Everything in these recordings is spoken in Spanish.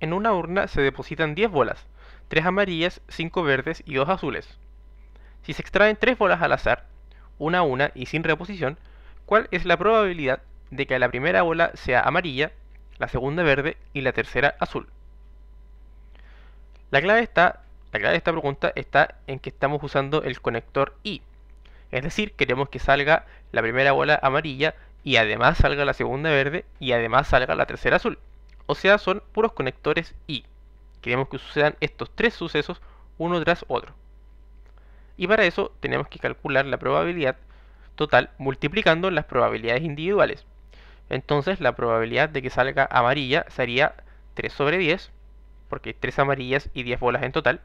En una urna se depositan 10 bolas, 3 amarillas, 5 verdes y 2 azules. Si se extraen 3 bolas al azar, una a una y sin reposición, ¿cuál es la probabilidad de que la primera bola sea amarilla, la segunda verde y la tercera azul? La clave, está, la clave de esta pregunta está en que estamos usando el conector I. es decir, queremos que salga la primera bola amarilla y además salga la segunda verde y además salga la tercera azul. O sea, son puros conectores y. Queremos que sucedan estos tres sucesos uno tras otro. Y para eso tenemos que calcular la probabilidad total multiplicando las probabilidades individuales. Entonces la probabilidad de que salga amarilla sería 3 sobre 10, porque hay 3 amarillas y 10 bolas en total,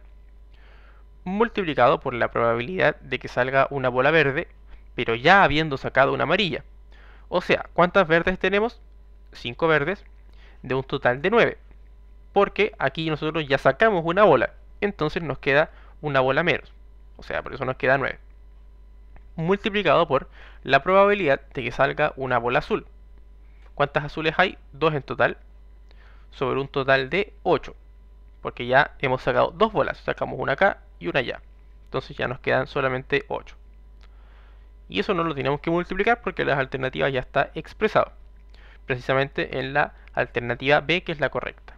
multiplicado por la probabilidad de que salga una bola verde, pero ya habiendo sacado una amarilla. O sea, ¿cuántas verdes tenemos? 5 verdes de un total de 9. Porque aquí nosotros ya sacamos una bola, entonces nos queda una bola menos. O sea, por eso nos queda 9. Multiplicado por la probabilidad de que salga una bola azul. ¿Cuántas azules hay? 2 en total. Sobre un total de 8. Porque ya hemos sacado dos bolas. Sacamos una acá y una allá. Entonces ya nos quedan solamente 8. Y eso no lo tenemos que multiplicar porque las alternativas ya está expresado. Precisamente en la alternativa B, que es la correcta.